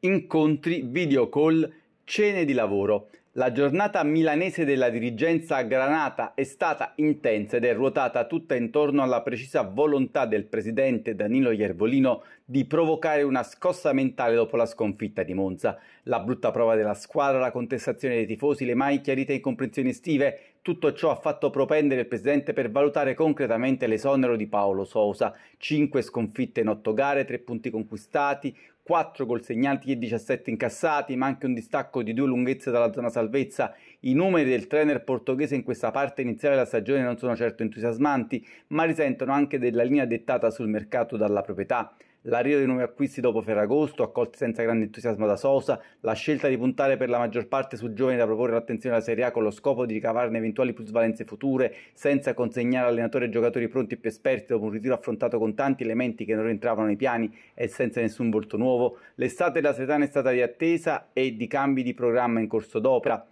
incontri, video call, cene di lavoro. La giornata milanese della dirigenza a Granata è stata intensa ed è ruotata tutta intorno alla precisa volontà del presidente Danilo Iervolino di provocare una scossa mentale dopo la sconfitta di Monza. La brutta prova della squadra, la contestazione dei tifosi, le mai chiarite incomprensioni estive, tutto ciò ha fatto propendere il presidente per valutare concretamente l'esonero di Paolo Sousa, 5 sconfitte in 8 gare, 3 punti conquistati, 4 gol segnati e 17 incassati, ma anche un distacco di due lunghezze dalla zona salvezza. I numeri del trainer portoghese in questa parte iniziale della stagione non sono certo entusiasmanti, ma risentono anche della linea dettata sul mercato dalla proprietà l'arrivo dei nuovi acquisti dopo Ferragosto, accolti senza grande entusiasmo da Sosa, la scelta di puntare per la maggior parte su giovani da proporre l'attenzione alla Serie A con lo scopo di ricavarne eventuali plusvalenze future, senza consegnare allenatori e giocatori pronti e più esperti dopo un ritiro affrontato con tanti elementi che non rientravano nei piani e senza nessun volto nuovo, l'estate della Setana è stata di attesa e di cambi di programma in corso d'opera,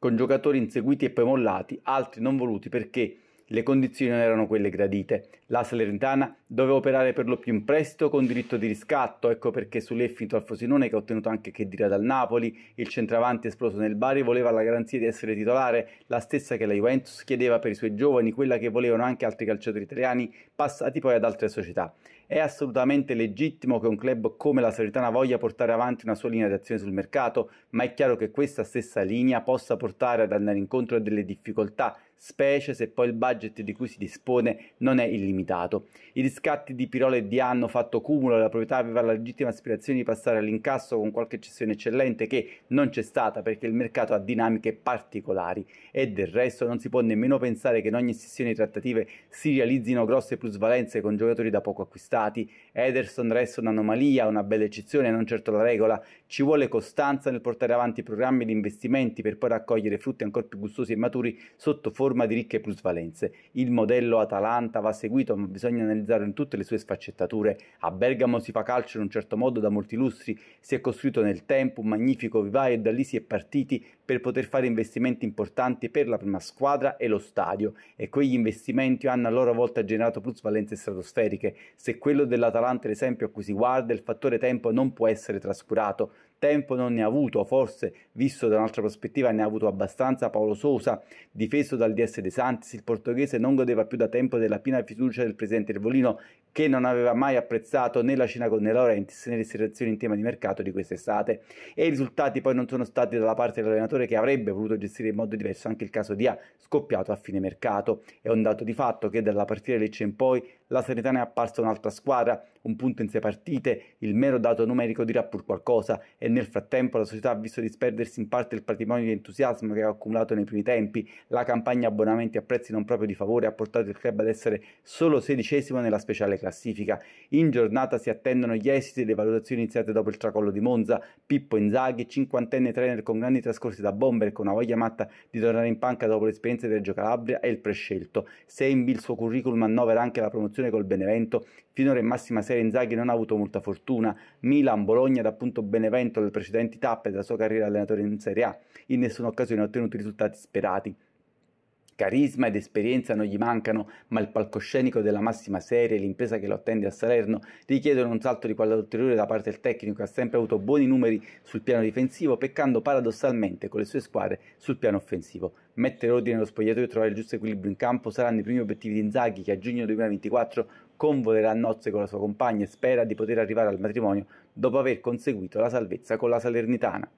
con giocatori inseguiti e poi mollati, altri non voluti perché le condizioni non erano quelle gradite. La Salernitana doveva operare per lo più in prestito con diritto di riscatto, ecco perché sull'effito al Fosinone che ha ottenuto anche che dirà dal Napoli, il centravanti esploso nel Bari voleva la garanzia di essere titolare, la stessa che la Juventus chiedeva per i suoi giovani, quella che volevano anche altri calciatori italiani passati poi ad altre società. È assolutamente legittimo che un club come la Salernitana voglia portare avanti una sua linea di azione sul mercato, ma è chiaro che questa stessa linea possa portare ad andare incontro a delle difficoltà specie se poi il budget di cui si dispone non è illimitato. I riscatti di Pirolo e di hanno fatto cumulo, la proprietà aveva la legittima aspirazione di passare all'incasso con qualche cessione eccellente che non c'è stata perché il mercato ha dinamiche particolari e del resto non si può nemmeno pensare che in ogni sessione di trattative si realizzino grosse plusvalenze con giocatori da poco acquistati. Ederson resta un'anomalia, una bella eccezione, non certo la regola. Ci vuole costanza nel portare avanti programmi di investimenti per poi raccogliere frutti ancora più gustosi e maturi sotto forma forma di ricche plusvalenze. Il modello Atalanta va seguito, ma bisogna analizzarlo in tutte le sue sfaccettature. A Bergamo si fa calcio in un certo modo da molti lustri, si è costruito nel tempo un magnifico vivaio e da lì si è partiti per poter fare investimenti importanti per la prima squadra e lo stadio e quegli investimenti hanno a loro volta generato plusvalenze stratosferiche. Se quello dell'Atalanta è l'esempio a cui si guarda, il fattore tempo non può essere trascurato tempo non ne ha avuto, forse visto da un'altra prospettiva ne ha avuto abbastanza Paolo Sosa, difeso dal DS De Santis, il portoghese non godeva più da tempo della piena fiducia del presidente Ervolino che non aveva mai apprezzato né la cena con De Laurentiis né le situazioni in tema di mercato di quest'estate e i risultati poi non sono stati dalla parte dell'allenatore che avrebbe voluto gestire in modo diverso anche il caso di A scoppiato a fine mercato. È un dato di fatto che dalla partita Lecce in poi la Serenitana è apparsa un'altra squadra, un punto in sei partite, il mero dato numerico dirà pur qualcosa e nel frattempo la società ha visto disperdersi in parte il patrimonio di entusiasmo che ha accumulato nei primi tempi, la campagna abbonamenti a prezzi non proprio di favore ha portato il club ad essere solo sedicesimo nella speciale classifica. In giornata si attendono gli esiti delle valutazioni iniziate dopo il tracollo di Monza, Pippo Inzaghi, cinquantenne trainer con grandi trascorsi da bomber e con una voglia matta di tornare in panca dopo l'esperienza di Reggio Calabria è il prescelto. Se in il suo curriculum annovera anche la promozione fortune col Benevento, finora in massima serie Inzaghi non ha avuto molta fortuna, Milan, Bologna ed appunto Benevento le precedenti tappe della sua carriera allenatore in Serie A, in nessuna occasione ha ottenuto i risultati sperati. Carisma ed esperienza non gli mancano, ma il palcoscenico della massima serie e l'impresa che lo attende a Salerno richiedono un salto di qualità ulteriore da parte del tecnico che ha sempre avuto buoni numeri sul piano difensivo, peccando paradossalmente con le sue squadre sul piano offensivo. Mettere ordine allo spogliatoio e trovare il giusto equilibrio in campo saranno i primi obiettivi di Inzaghi che a giugno 2024 convolerà a nozze con la sua compagna e spera di poter arrivare al matrimonio dopo aver conseguito la salvezza con la Salernitana.